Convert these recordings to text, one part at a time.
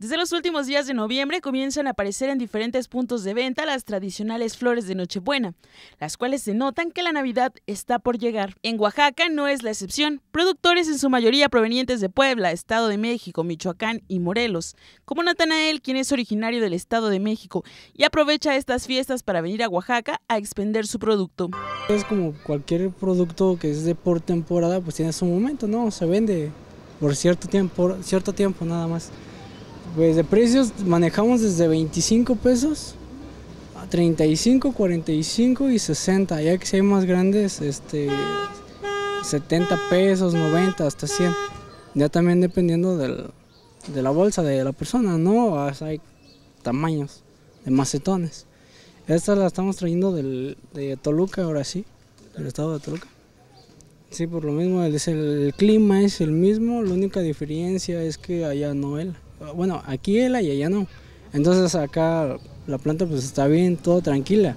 Desde los últimos días de noviembre comienzan a aparecer en diferentes puntos de venta las tradicionales flores de Nochebuena, las cuales denotan que la Navidad está por llegar. En Oaxaca no es la excepción. Productores en su mayoría provenientes de Puebla, Estado de México, Michoacán y Morelos, como Natanael, quien es originario del Estado de México y aprovecha estas fiestas para venir a Oaxaca a expender su producto. Es como cualquier producto que es de por temporada, pues tiene su momento, ¿no? Se vende por cierto tiempo, cierto tiempo nada más. Pues de precios manejamos desde 25 pesos a 35, 45 y 60. Ya que si hay más grandes, este, 70 pesos, 90, hasta 100. Ya también dependiendo de la bolsa de la persona, ¿no? hay tamaños de macetones. Esta la estamos trayendo de Toluca, ahora sí, del estado de Toluca. Sí, por lo mismo, el, clima es el mismo, la única diferencia es que allá no vela. Ah, bueno, aquí él y allá no. Entonces acá la planta pues está bien, todo tranquila.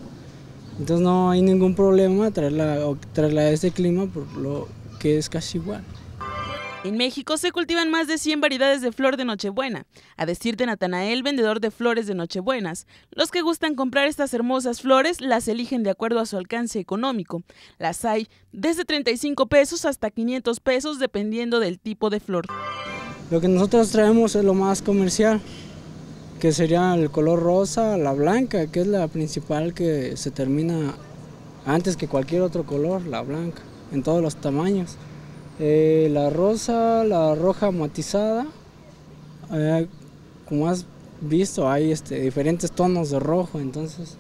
Entonces no hay ningún problema traerla, a este clima por lo que es casi igual. En México se cultivan más de 100 variedades de flor de Nochebuena. A decir de Natanael, vendedor de flores de Nochebuenas, los que gustan comprar estas hermosas flores las eligen de acuerdo a su alcance económico. Las hay desde 35 pesos hasta 500 pesos dependiendo del tipo de flor. Lo que nosotros traemos es lo más comercial, que sería el color rosa, la blanca, que es la principal que se termina antes que cualquier otro color, la blanca, en todos los tamaños. Eh, la rosa, la roja matizada, eh, como has visto, hay este, diferentes tonos de rojo, entonces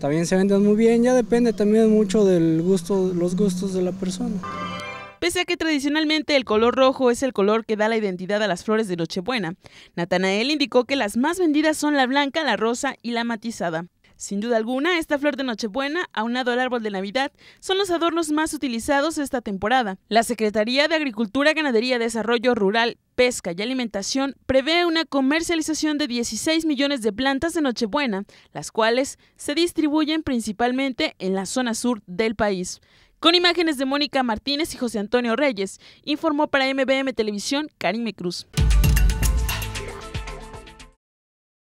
también se venden muy bien, ya depende también mucho del gusto, los gustos de la persona. Pese a que tradicionalmente el color rojo es el color que da la identidad a las flores de Nochebuena, Natanael indicó que las más vendidas son la blanca, la rosa y la matizada. Sin duda alguna, esta flor de Nochebuena, aunado al árbol de Navidad, son los adornos más utilizados esta temporada. La Secretaría de Agricultura, Ganadería, Desarrollo Rural, Pesca y Alimentación prevé una comercialización de 16 millones de plantas de Nochebuena, las cuales se distribuyen principalmente en la zona sur del país. Con imágenes de Mónica Martínez y José Antonio Reyes, informó para MBM Televisión Karime Cruz.